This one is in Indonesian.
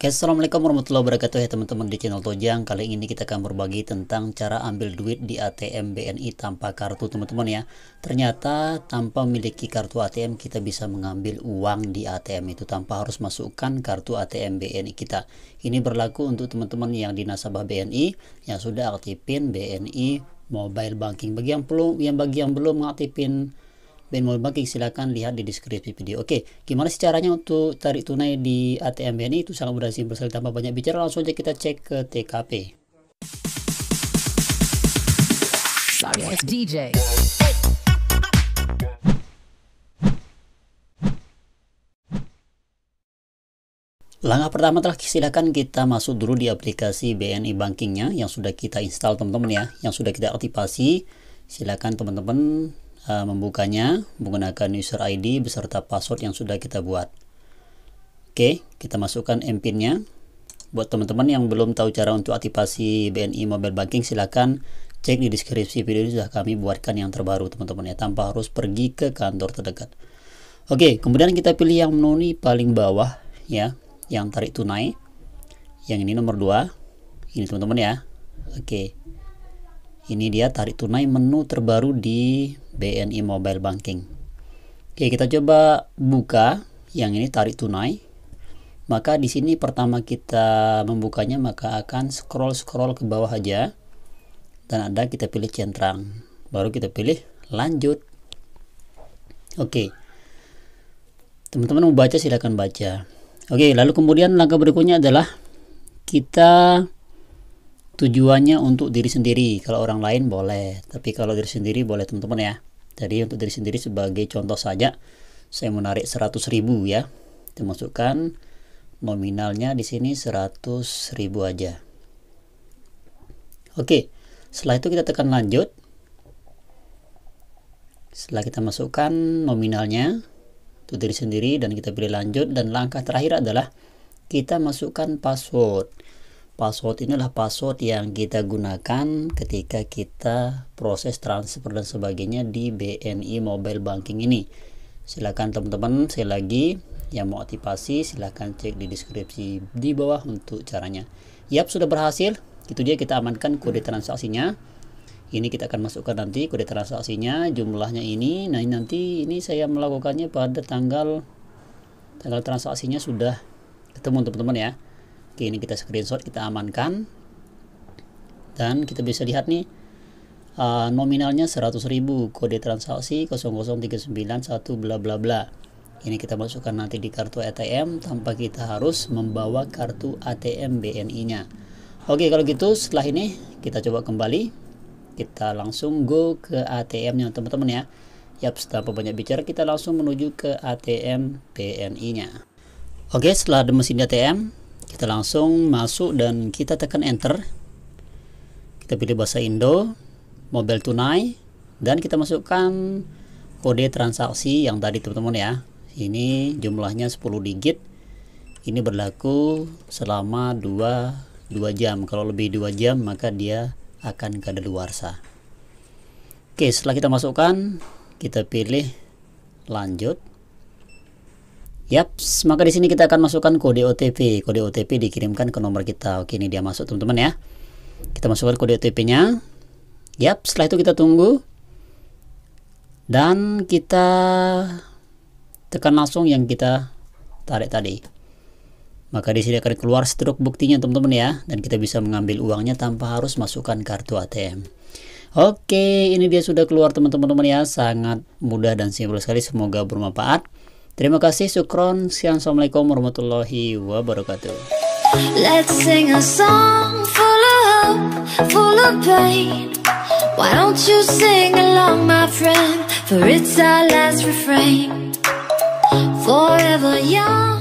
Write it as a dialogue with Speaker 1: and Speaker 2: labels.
Speaker 1: Oke, Assalamualaikum warahmatullahi wabarakatuh ya teman-teman di channel Tojang Kali ini kita akan berbagi tentang cara ambil duit di ATM BNI tanpa kartu teman-teman ya Ternyata tanpa memiliki kartu ATM kita bisa mengambil uang di ATM itu tanpa harus masukkan kartu ATM BNI kita Ini berlaku untuk teman-teman yang di nasabah BNI yang sudah aktifin BNI mobile banking Bagi yang belum, yang bagi yang belum mengaktifin BNI Banking silahkan lihat di deskripsi video. Oke, gimana sih caranya untuk tarik tunai di ATM BNI itu sangat mudah simpel sekali tanpa banyak bicara langsung aja kita cek ke TKP. DJ. Langkah pertama telah silakan kita masuk dulu di aplikasi BNI Bankingnya yang sudah kita install teman-teman ya, yang sudah kita aktifasi. Silakan teman-teman Eh, membukanya menggunakan user ID beserta password yang sudah kita buat. Oke, kita masukkan MPIN-nya. Buat teman-teman yang belum tahu cara untuk aktivasi BNI Mobile Banking, silakan cek di deskripsi video ini sudah kami buatkan yang terbaru teman-teman ya, tanpa harus pergi ke kantor terdekat. Oke, kemudian kita pilih yang menu ini paling bawah ya, yang tarik tunai. Yang ini nomor 2. Ini teman-teman ya. Oke. Ini dia tarik tunai menu terbaru di BNI Mobile Banking. Oke, kita coba buka yang ini tarik tunai. Maka di sini pertama kita membukanya maka akan scroll scroll ke bawah aja dan ada kita pilih centang. Baru kita pilih lanjut. Oke. Teman-teman mau baca silahkan baca. Oke, lalu kemudian langkah berikutnya adalah kita tujuannya untuk diri sendiri. Kalau orang lain boleh, tapi kalau diri sendiri boleh teman-teman ya jadi untuk diri sendiri sebagai contoh saja saya menarik 100.000 ribu ya dimasukkan nominalnya di sini 100.000 ribu aja oke setelah itu kita tekan lanjut setelah kita masukkan nominalnya untuk diri sendiri dan kita pilih lanjut dan langkah terakhir adalah kita masukkan password Password ini adalah password yang kita gunakan ketika kita proses transfer dan sebagainya di BNI Mobile Banking ini. Silakan teman-teman sekali lagi yang mau aktivasi silahkan cek di deskripsi di bawah untuk caranya. Yap sudah berhasil. Itu dia kita amankan kode transaksinya. Ini kita akan masukkan nanti kode transaksinya jumlahnya ini. Nah ini nanti ini saya melakukannya pada tanggal tanggal transaksinya sudah ketemu teman-teman ya. Oke, ini kita screenshot, kita amankan. Dan kita bisa lihat nih uh, nominalnya 100.000, kode transaksi 00391 bla bla bla. Ini kita masukkan nanti di kartu ATM tanpa kita harus membawa kartu ATM BNI-nya. Oke, kalau gitu setelah ini kita coba kembali. Kita langsung go ke ATM-nya teman-teman ya. Yap, setelah banyak bicara kita langsung menuju ke ATM BNI-nya. Oke, setelah ada mesin ATM, kita langsung masuk dan kita tekan enter kita pilih bahasa Indo mobile tunai dan kita masukkan kode transaksi yang tadi teman-teman ya ini jumlahnya 10 digit ini berlaku selama 2, 2 jam kalau lebih 2 jam maka dia akan kadaluarsa oke setelah kita masukkan kita pilih lanjut Yap, maka di sini kita akan masukkan kode OTP. Kode OTP dikirimkan ke nomor kita. Oke, ini dia masuk teman-teman ya. Kita masukkan kode OTP-nya. Yap, setelah itu kita tunggu. Dan kita tekan langsung yang kita tarik tadi. Maka di sini akan keluar struk buktinya teman-teman ya. Dan kita bisa mengambil uangnya tanpa harus masukkan kartu ATM. Oke, ini dia sudah keluar teman-teman ya. Sangat mudah dan simpel sekali. Semoga bermanfaat. Terima kasih, Sukron. Assalamualaikum warahmatullahi wabarakatuh. Let's sing a song full of hope, full of pain. Why don't you sing along, my friend? For it's our last refrain. Forever young.